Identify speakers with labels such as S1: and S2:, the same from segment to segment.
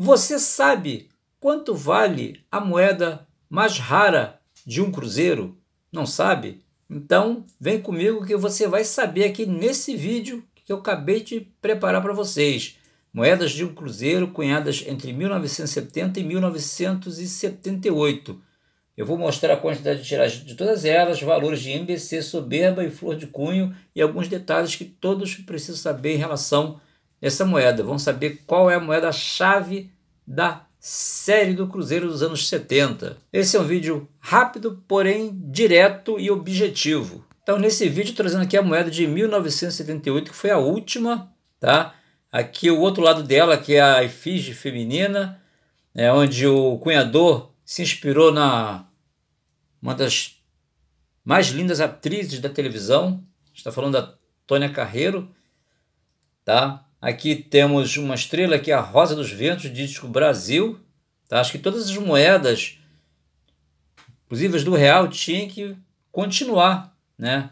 S1: Você sabe quanto vale a moeda mais rara de um cruzeiro? Não sabe? Então, vem comigo que você vai saber aqui nesse vídeo que eu acabei de preparar para vocês. Moedas de um cruzeiro cunhadas entre 1970 e 1978. Eu vou mostrar a quantidade de tiragem de todas elas, valores de MBC, soberba e flor de cunho e alguns detalhes que todos precisam saber em relação essa moeda, vão saber qual é a moeda-chave da série do Cruzeiro dos anos 70. Esse é um vídeo rápido, porém direto e objetivo. Então, nesse vídeo, trazendo aqui a moeda de 1978, que foi a última, tá? Aqui o outro lado dela, que é a efígie feminina, né, onde o cunhador se inspirou na uma das mais lindas atrizes da televisão. Está falando da Tônia Carreiro, tá? Aqui temos uma estrela que é a Rosa dos Ventos, disco Brasil. Tá? Acho que todas as moedas, inclusive as do real, tinham que continuar né?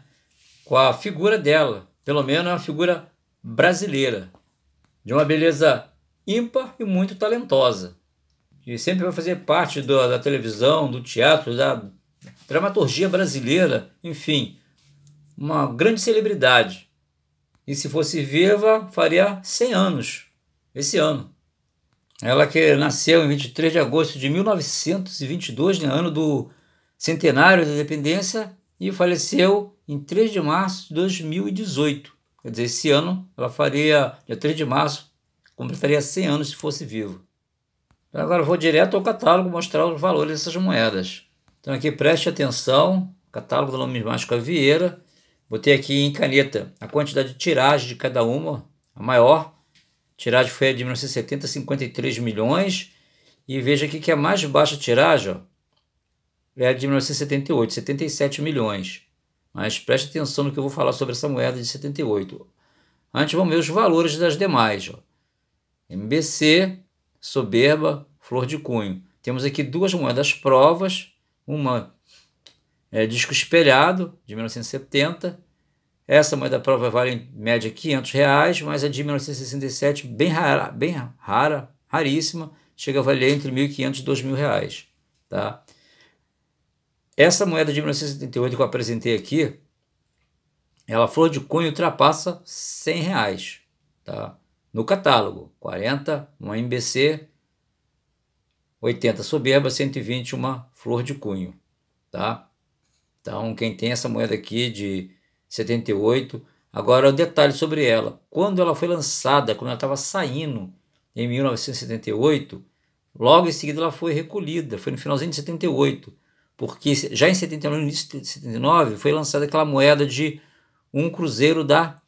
S1: com a figura dela. Pelo menos uma figura brasileira, de uma beleza ímpar e muito talentosa. E sempre vai fazer parte do, da televisão, do teatro, da dramaturgia brasileira, enfim, uma grande celebridade e se fosse viva, faria 100 anos esse ano. Ela que nasceu em 23 de agosto de 1922, no né, ano do centenário da independência, e faleceu em 3 de março de 2018. Quer dizer, esse ano ela faria, dia 3 de março, completaria 100 anos se fosse viva. agora vou direto ao catálogo mostrar os valores dessas moedas. Então aqui preste atenção, catálogo da Numismática Vieira, Botei aqui em caneta a quantidade de tiragem de cada uma, a maior. tiragem foi a de 1970, 53 milhões. E veja aqui que a mais baixa tiragem ó, é a de 1978, 77 milhões. Mas preste atenção no que eu vou falar sobre essa moeda de 78. Antes vamos ver os valores das demais. Ó. MBC, Soberba, Flor de Cunho. Temos aqui duas moedas provas, uma é, disco espelhado de 1970 essa moeda prova vale em média 500 reais, mas a de 1967, bem rara, bem rara, raríssima, chega a valer entre 1.500 e 2.000 reais. Tá? Essa moeda de 1978 que eu apresentei aqui, ela flor de cunho ultrapassa 100 reais. Tá? No catálogo, 40, uma MBC, 80 soberba, 120 uma flor de cunho. Tá? Então, quem tem essa moeda aqui de 78. Agora, o um detalhe sobre ela. Quando ela foi lançada, quando ela estava saindo em 1978, logo em seguida ela foi recolhida, foi no finalzinho de 78, porque já em 79, no início de 79, foi lançada aquela moeda de um cruzeiro da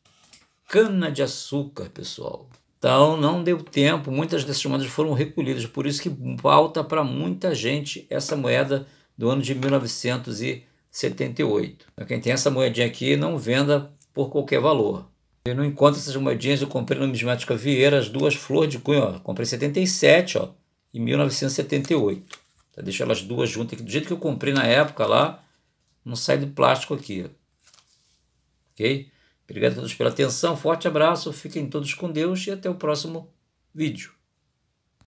S1: cana-de-açúcar, pessoal. Então não deu tempo, muitas dessas moedas foram recolhidas, por isso que falta para muita gente essa moeda do ano de 1978. 78. Então, quem tem essa moedinha aqui, não venda por qualquer valor. Eu não encontro essas moedinhas, eu comprei no Numismática Vieira as duas flores de cunho, ó. comprei 77 ó, e 1978. Tá? Deixa elas duas juntas aqui, do jeito que eu comprei na época lá, não sai do plástico aqui. Ó. Ok? Obrigado a todos pela atenção, forte abraço, fiquem todos com Deus e até o próximo vídeo.